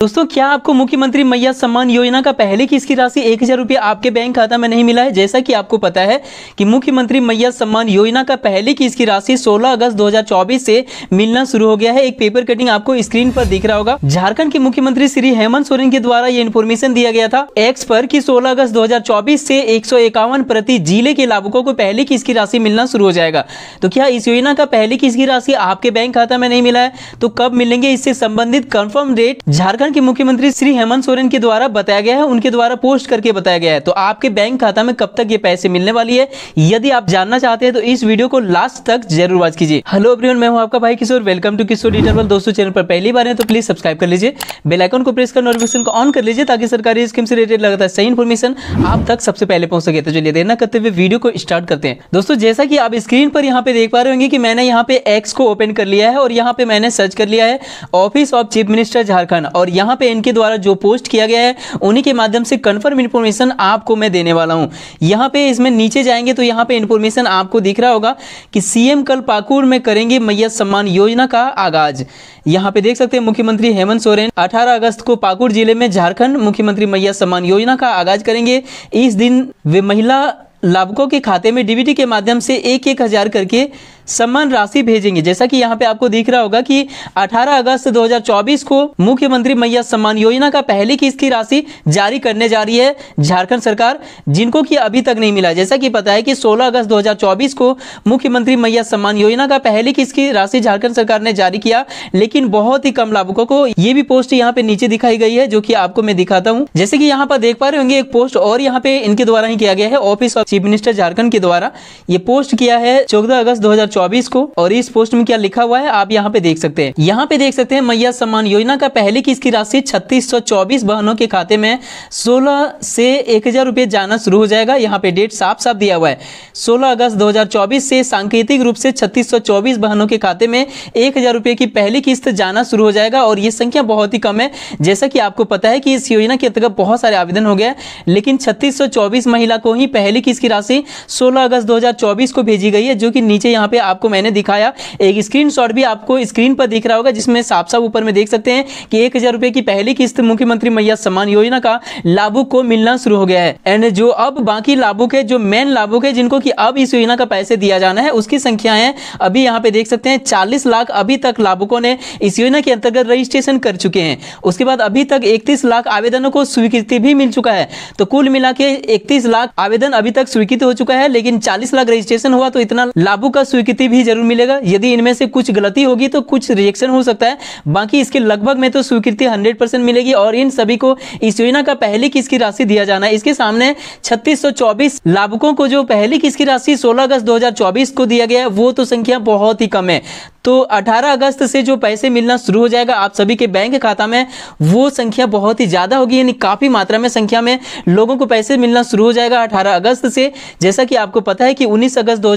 दोस्तों क्या आपको मुख्यमंत्री मैया सम्मान योजना का पहले की इसकी राशि एक हजार रुपये आपके बैंक खाता में नहीं मिला है जैसा कि आपको पता है कि मुख्यमंत्री मैया सम्मान योजना का पहले की इसकी राशि 16 अगस्त 2024 से मिलना शुरू हो गया है एक पेपर कटिंग आपको स्क्रीन पर दिख रहा होगा झारखंड के मुख्यमंत्री श्री हेमंत सोरेन के द्वारा ये इन्फॉर्मेशन दिया गया था एक्स पर की सोलह अगस्त दो से एक प्रति जिले के लाभुकों को पहले की इसकी राशि मिलना शुरू हो जाएगा तो क्या इस योजना का पहले की इसकी राशि आपके बैंक खाता में नहीं मिला है तो कब मिलेंगे इससे संबंधित कन्फर्म डेट झारखंड उत्तराखंड के मुख्यमंत्री श्री हेमंत सोरेन के द्वारा बताया गया है उनके द्वारा पोस्ट करके बताया गया है तो आपके बैंक खाता में कब तक ये पैसे मिलने वाली है यदि आप जानना चाहते हैं तो इस वीडियो को लास्ट तक जरूर वॉच कीजिए हेलो एवरीवन मैं हूं आपका भाई Kishore welcome to Kishore detail दोस्तों चैनल पर पहली बार है तो प्लीज सब्सक्राइब कर लीजिए बेलाइकन को प्रेस कर नोटिफिकेशन को ऑन कर लीजिए ताकि सरकारी स्कीम से रिलेटेड लगातार सही इन्फॉर्मेशन आप तक सबसे पहले पहुंच सके तो चलिए देना करते हुए वीडियो को स्टार्ट करते हैं दोस्तों जैसा की आप स्क्रीन पर यहाँ पे देख पा रहे होंगे की मैंने यहाँ पे एक्स को ओपन कर लिया है और यहाँ पे मैंने सर्च कर लिया है office of chief minister Jharkhand और यहां पे इनके द्वारा जो पोस्ट किया गया है उन्हीं के माध्यम से कंफर्म इंफॉर्मेशन आपको मैं देने वाला हूं यहां पे इसमें नीचे जाएंगे तो यहां पे इंफॉर्मेशन आपको दिख रहा होगा कि सीएम कल पाकुड़ में करेंगे मैया सम्मान योजना का आगाज यहाँ पे देख सकते हैं मुख्यमंत्री हेमंत सोरेन 18 अगस्त को पाकुड़ जिले में झारखंड मुख्यमंत्री मैया सम्मान योजना का आगाज करेंगे इस दिन वे महिला लाभुकों के खाते में डीबीटी के माध्यम से एक एक हजार करके सम्मान राशि भेजेंगे जैसा कि यहाँ पे आपको दिख रहा होगा कि 18 अगस्त 2024 को मुख्यमंत्री मैया सम्मान योजना का पहली किस्त की राशि जारी करने जा रही है झारखंड सरकार जिनको कि अभी तक नहीं मिला जैसा कि पता है कि 16 अगस्त 2024 को मुख्यमंत्री मैया सम्मान योजना का पहली किस्त की राशि झारखंड सरकार ने जारी किया लेकिन बहुत ही कम लाभुकों को ये भी पोस्ट यहाँ पे नीचे दिखाई गई है जो की आपको मैं दिखाता हूँ जैसे की यहाँ पर देख पा रहे होंगे एक पोस्ट और यहाँ पे इनके द्वारा ही किया गया है office of chief minister Jharkhand के द्वारा ये पोस्ट किया है चौदह अगस्त दो 2024 को और इस पोस्ट में क्या लिखा हुआ है आप यहाँ पे देख सकते हैं यहाँ पे देख सकते हैं मैया सम्मान योजना का पहली किस्त की राशि छत्तीस बहनों के खाते में सोलह से एक हजार जाना शुरू हो जाएगा यहाँ पे डेट साफ साफ दिया हुआ है सोलह अगस्त दो से सांकेतिक रूप से छत्तीस बहनों के खाते में एक की पहली किस्त जाना शुरू हो जाएगा और ये संख्या बहुत ही कम है जैसा कि आपको पता है कि इस योजना के अंतर्गत बहुत सारे आवेदन हो गए लेकिन 3624 महिला को ही पहली किस्त की राशि 16 अगस्त 2024 को भेजी गई है जो कि नीचे यहाँ पे आपको मैंने दिखाया एक स्क्रीन भी आपको स्क्रीन पर दिख रहा होगा जिसमें साफ साफ ऊपर में देख सकते हैं कि एक की पहली किस्त मुख्यमंत्री मैया सम्मान योजना का लाभुक को मिलना शुरू हो गया है एंड जो अब बाकी लाभुक है जो मेन लाभुक है जिनको की अब इस योजना का पैसे दिया जाना है उसकी संख्या है अभी यहाँ पे देख सकते हैं चालीस लाख अभी तक लाभुकों ने इस योजना के अंतर्गत रजिस्ट्रेशन कर चुके हैं उसके बाद अभी तक इकतीस लाख आवेदनों को स्वीकृति भी मिल चुका है तो कुल मिला के इकतीस लाख आवेदन अभी तक स्वीकृत हो चुका है लेकिन चालीस लाख रजिस्ट्रेशन हुआ तो इतना लाभुक का स्वीकृति स्थिति भी जरूर मिलेगा यदि इनमें से कुछ गलती होगी तो कुछ रिएक्शन हो सकता है बाकी इसके लगभग में तो स्वीकृति हंड्रेड परसेंट मिलेगी और इन सभी को इस योजना का पहली किस्त की राशि दिया जाना है इसके सामने छत्तीस लाभुकों को जो पहली किस्त की राशि सोलह अगस्त दो को दिया गया है वो तो संख्या बहुत ही कम है तो 18 अगस्त से जो पैसे मिलना शुरू हो जाएगा आप सभी के बैंक खाता में वो संख्या बहुत ही ज़्यादा होगी यानी काफ़ी मात्रा में संख्या में लोगों को पैसे मिलना शुरू हो जाएगा अठारह अगस्त से जैसा कि आपको पता है कि उन्नीस अगस्त दो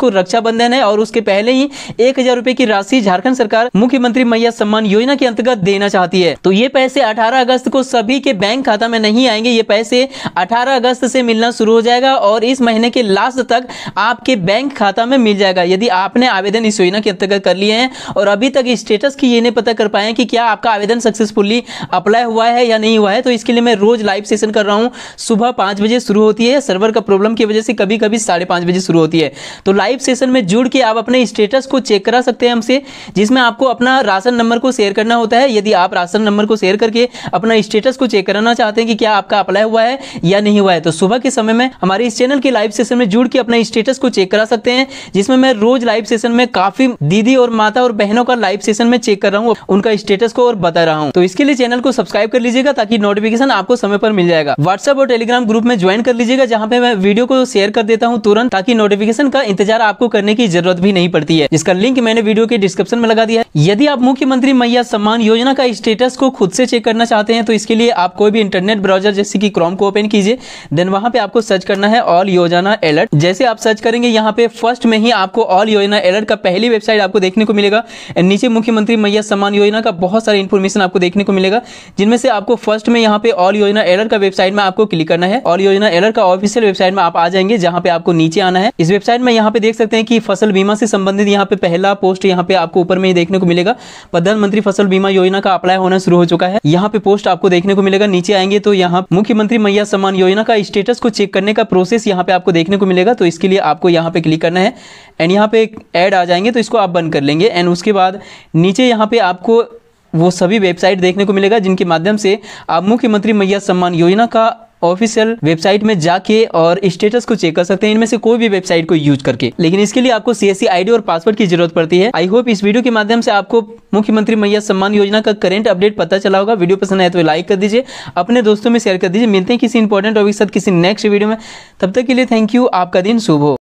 को रक्षाबंधन है और उसके पहले ही एक हजार की राशि झारखंड सरकार मुख्यमंत्री मैया सम्मान योजना के अंतर्गत देना चाहती है तो ये पैसे अठारह अगस्त को सभी के बैंक खाता में नहीं आएंगे ये पैसे अठारह अगस्त से मिलना शुरू हो जाएगा और इस महीने के लास्ट तक आपके बैंक खाता में मिल जाएगा यदि आपने आवेदन इस योजना के अंतर्गत कर लिए हैं और अभी तक स्टेटस की ये नहीं पता कर पाए कि क्या आपका आवेदन सक्सेसफुली अप्लाई हुआ है या नहीं हुआ है तो इसके लिए मैं रोज लाइव सेशन कर रहा हूँ सुबह पाँच बजे शुरू होती है सर्वर का प्रॉब्लम की वजह से कभी कभी साढ़े पाँच बजे शुरू होती है तो लाइव सेशन में जुड़ के आप अपने स्टेटस को चेक करा सकते हैं हमसे जिसमें आपको अपना राशन नंबर को शेयर करना होता है यदि आप राशन नंबर को शेयर करके अपना स्टेटस को चेक कराना चाहते हैं कि क्या आपका अप्लाई हुआ है या नहीं हुआ है तो सुबह के समय में हमारे इस चैनल के लाइव सेशन में जुड़ के अपना स्टेटस को चेक करा सकते हैं जिसमें मैं रोज लाइव सेशन में काफ़ी दीदी और माता और बहनों का लाइव सेशन में चेक कर रहा हूँ उनका स्टेटस को और बता रहा हूँ तो इसके लिए चैनल को सब्सक्राइब कर लीजिएगा ताकि नोटिफिकेशन आपको समय पर मिल जाएगा व्हाट्सएप और टेलीग्राम ग्रुप में ज्वाइन कर लीजिएगा जहाँ पे मैं वीडियो को शेयर कर देता हूँ तुरंत ताकि नोटिफिकेशन का इंतजार आपको करने की जरूरत भी नहीं पड़ती है इसका लिंक मैंने वीडियो के डिस्क्रिप्शन में लगा दिया है यदि आप मुख्यमंत्री मैया सम्मान योजना का स्टेटस को खुद से चेक करना चाहते हैं तो इसके लिए आप कोई भी इंटरनेट ब्राउजर जैसे की क्रोम को ओपन कीजिए देन वहाँ पे आपको सर्च करना है ऑल योजना अलर्ट जैसे आप सर्च करेंगे यहाँ पे फर्स्ट में ही आपको ऑल योजना एलर्ट का पहली वेबसाइट आपको आपको देखने को मिलेगा एंड नीचे मुख्यमंत्री मैया सम्मान योजना का बहुत सारा इन्फॉर्मेशन आपको देखने को मिलेगा जिनमें से आपको फर्स्ट में यहाँ पे ऑल योजना एलर का वेबसाइट में आपको क्लिक करना है ऑल योजना एलर का ऑफिशियल वेबसाइट में आप आ जाएंगे जहाँ पे आपको नीचे आना है इस वेबसाइट में यहाँ पे देख सकते हैं कि फसल बीमा से संबंधित यहाँ पे पहला पोस्ट यहाँ पे आपको ऊपर में देखने को मिलेगा प्रधानमंत्री फसल बीमा योजना का अप्लाई होना शुरू हो चुका है यहाँ पे पोस्ट आपको देखने को मिलेगा नीचे आएंगे तो यहाँ मुख्यमंत्री मैया सम्मान योजना का स्टेटस को चेक करने का प्रोसेस यहाँ पे आपको देखने को मिलेगा तो इसके लिए आपको यहाँ पे क्लिक करना है एंड यहाँ पे एड आ जाएंगे तो इसको आप बंद ओपन कर लेंगे एंड उसके बाद नीचे यहाँ पे आपको वो सभी वेबसाइट देखने को मिलेगा जिनके माध्यम से आप मुख्यमंत्री मैया सम्मान योजना का ऑफिशियल वेबसाइट में जाके और स्टेटस को चेक कर सकते हैं इनमें से कोई भी वेबसाइट को यूज करके लेकिन इसके लिए आपको सी एस और पासवर्ड की जरूरत पड़ती है आई होप इस वीडियो के माध्यम से आपको मुख्यमंत्री मैया सम्मान योजना का करेंट अपडेट पता चला होगा वीडियो पसंद आए तो लाइक कर दीजिए अपने दोस्तों में शेयर कर दीजिए मिलते हैं किसी इंपॉर्टेंट टॉपिक के साथ किसी नेक्स्ट वीडियो में तब तक के लिए थैंक यू आपका दिन शुभ हो